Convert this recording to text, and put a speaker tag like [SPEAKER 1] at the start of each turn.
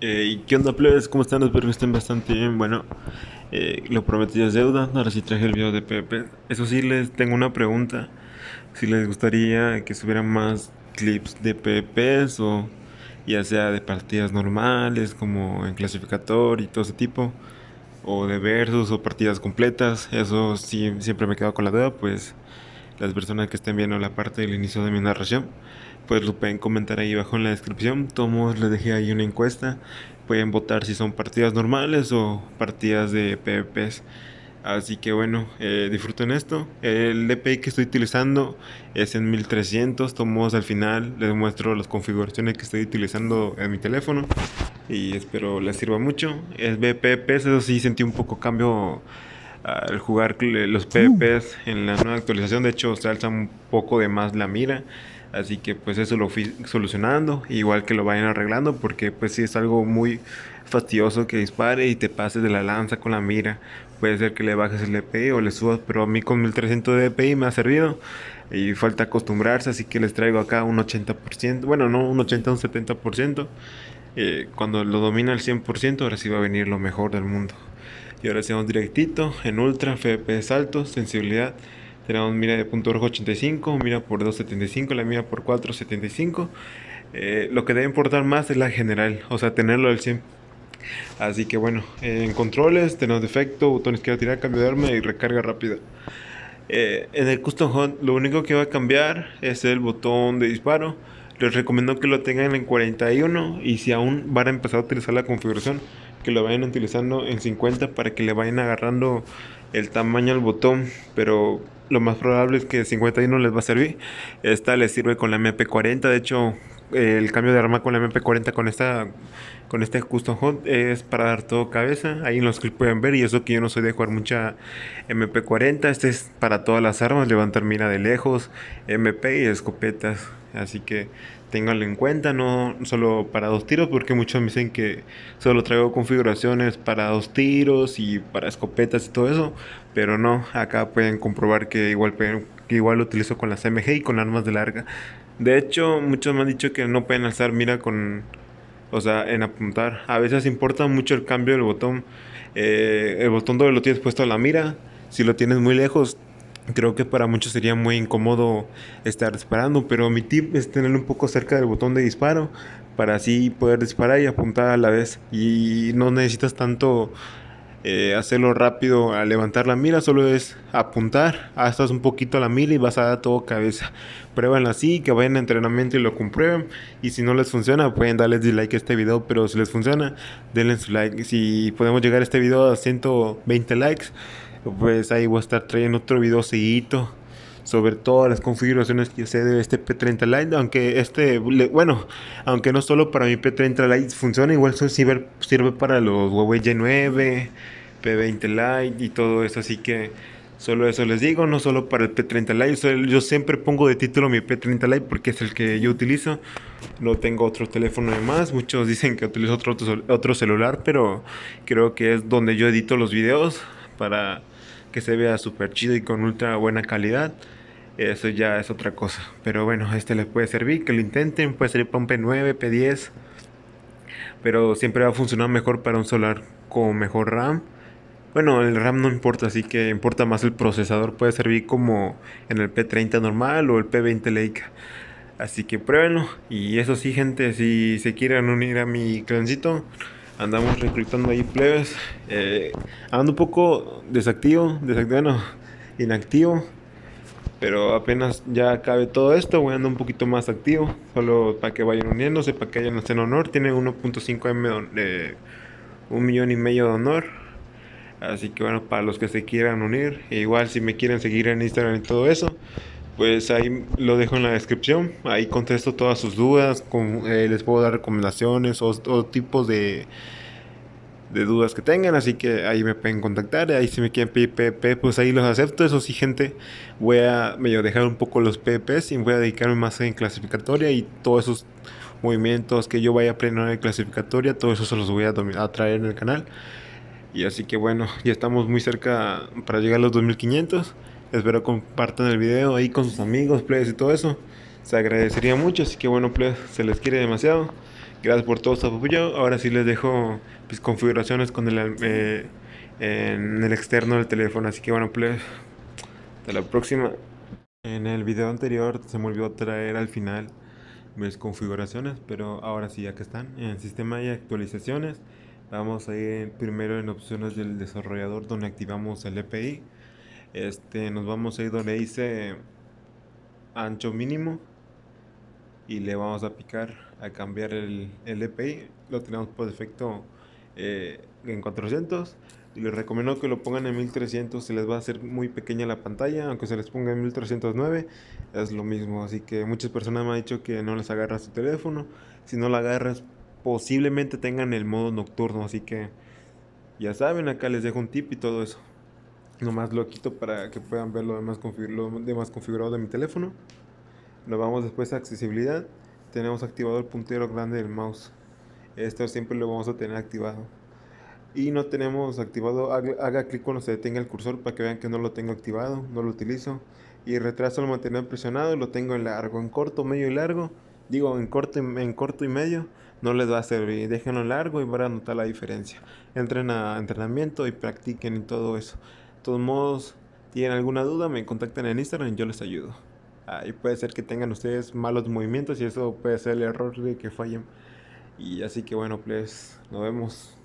[SPEAKER 1] Eh, ¿Qué onda, plebes? ¿Cómo están? Espero que estén bastante bien. Bueno, eh, lo prometí es deuda. Ahora sí traje el video de Pepe. Eso sí, les tengo una pregunta. Si les gustaría que subieran más clips de PPs o ya sea de partidas normales, como en clasificador y todo ese tipo, o de versus o partidas completas. Eso sí, siempre me quedo con la deuda, pues las personas que estén viendo la parte del inicio de mi narración, pues lo pueden comentar ahí abajo en la descripción. Tomos les dejé ahí una encuesta. Pueden votar si son partidas normales o partidas de PvPs. Así que bueno, eh, disfruten esto. El DPI que estoy utilizando es en 1300. Tomos al final. Les muestro las configuraciones que estoy utilizando en mi teléfono. Y espero les sirva mucho. Es BPPs, eso sí sentí un poco cambio al jugar los PVPs en la nueva actualización. De hecho, se alza un poco de más la mira. Así que pues eso lo fui solucionando, igual que lo vayan arreglando, porque pues si es algo muy fastidioso que dispare y te pases de la lanza con la mira. Puede ser que le bajes el DPI o le subas, pero a mí con 1300 de DPI me ha servido y falta acostumbrarse, así que les traigo acá un 80%, bueno, no un 80, un 70%. Eh, cuando lo domina el 100%, ahora sí va a venir lo mejor del mundo. Y ahora hacemos directito en ultra, FP salto, sensibilidad. Tenemos mira de punto rojo 85, mira por 275, la mira por 475. Eh, lo que debe importar más es la general, o sea, tenerlo al 100. Así que bueno, en controles tenemos defecto, va a tirar, cambio de arma y recarga rápida. Eh, en el Custom hot lo único que va a cambiar es el botón de disparo. Les recomiendo que lo tengan en 41 y si aún van a empezar a utilizar la configuración, que lo vayan utilizando en 50 para que le vayan agarrando el tamaño al botón, pero lo más probable es que 50 no les va a servir. Esta les sirve con la MP40, de hecho el cambio de arma con la MP40 con esta con este custom hot es para dar todo cabeza ahí en los que pueden ver y eso que yo no soy de jugar mucha MP40 este es para todas las armas levantar mira de lejos MP y escopetas así que ténganlo en cuenta, no solo para dos tiros, porque muchos me dicen que solo traigo configuraciones para dos tiros y para escopetas y todo eso, pero no, acá pueden comprobar que igual, que igual lo utilizo con las MG y con armas de larga. De hecho, muchos me han dicho que no pueden alzar mira con, o sea, en apuntar. A veces importa mucho el cambio del botón. Eh, el botón donde lo tienes puesto a la mira, si lo tienes muy lejos, creo que para muchos sería muy incómodo estar disparando, pero mi tip es tener un poco cerca del botón de disparo para así poder disparar y apuntar a la vez. Y no necesitas tanto eh, hacerlo rápido a levantar la mira, solo es apuntar, hasta un poquito a la mira y vas a dar todo cabeza. Pruébanlo así, que vayan a entrenamiento y lo comprueben. Y si no les funciona, pueden darles dislike a este video, pero si les funciona, denle su like. Si podemos llegar a este video a 120 likes pues ahí voy a estar trayendo otro video seguido sobre todas las configuraciones que se de este P30 Lite, aunque este, bueno, aunque no solo para mi P30 Lite funciona, igual sirve, para los Huawei G9, P20 Lite y todo eso, así que solo eso les digo, no solo para el P30 Lite, yo siempre pongo de título mi P30 Lite porque es el que yo utilizo, no tengo otro teléfono de más, muchos dicen que utilizo otro, otro celular, pero creo que es donde yo edito los videos para que se vea súper chido y con ultra buena calidad, eso ya es otra cosa. Pero bueno, este les puede servir, que lo intenten, puede ser para un P9, P10, pero siempre va a funcionar mejor para un solar con mejor RAM. Bueno, el RAM no importa, así que importa más el procesador. Puede servir como en el P30 normal o el P20 Leica. Así que pruébenlo. Y eso sí, gente, si se quieren unir a mi clancito, andamos reclutando ahí plebes. Eh, ando un poco desactivo, desactivo, inactivo. Pero apenas ya acabe todo esto, voy a andar un poquito más activo. Solo para que vayan uniéndose, para que hayan en honor. tiene 1.5 M de un millón y medio de honor. Así que bueno, para los que se quieran unir, e igual si me quieren seguir en Instagram y todo eso, pues ahí lo dejo en la descripción. Ahí contesto todas sus dudas. Eh, les puedo dar recomendaciones o, o tipos de, de, dudas que tengan. Así que ahí me pueden contactar. Ahí si me quieren pedir pues ahí los acepto. Eso sí, gente, voy a medio dejar un poco los PPs y voy a dedicarme más en clasificatoria y todos esos movimientos que yo vaya a aprender en clasificatoria. Todo eso se los voy a, a traer en el canal. Y así que bueno, ya estamos muy cerca para llegar a los 2500. Espero compartan el video ahí con sus amigos, players y todo eso. Se agradecería mucho, así que bueno, players, se les quiere demasiado. Gracias por todo su apoyo. Ahora sí les dejo mis pues, configuraciones con el, eh, en el externo del teléfono. Así que bueno, players, hasta la próxima. En el video anterior se me olvidó traer al final mis configuraciones, pero ahora sí, ya que están en sistema y actualizaciones, vamos a ir primero en opciones del desarrollador donde activamos el EPI. Este, nos vamos a ir donde dice ancho mínimo y le vamos a picar a cambiar el, el e Lo tenemos por defecto eh, en 400. Les recomiendo que lo pongan en 1300, se les va a hacer muy pequeña la pantalla, aunque se les ponga en 1309, es lo mismo. Así que muchas personas me han dicho que no les agarras su teléfono. Si no la agarras, posiblemente tengan el modo nocturno. Así que ya saben, acá les dejo un tip y todo eso. Nomás lo quito para que puedan ver lo demás, configurado de mi teléfono. Nos vamos después a accesibilidad. Tenemos activado el puntero grande del mouse. Esto siempre lo vamos a tener activado. Y no tenemos activado, haga, clic cuando se detenga el cursor para que vean que no lo tengo activado, no lo utilizo. Y retraso lo mantener presionado, lo tengo en largo, en corto, medio y largo. Digo, en corto, en corto y medio no les va a servir. Déjenlo largo y van a notar la diferencia. Entren a entrenamiento y practiquen y todo eso todos modos, tienen alguna duda, me contactan en Instagram y yo les ayudo. Ahí puede ser que tengan ustedes malos movimientos y eso puede ser el error de que fallen. Y así que bueno, pues nos vemos.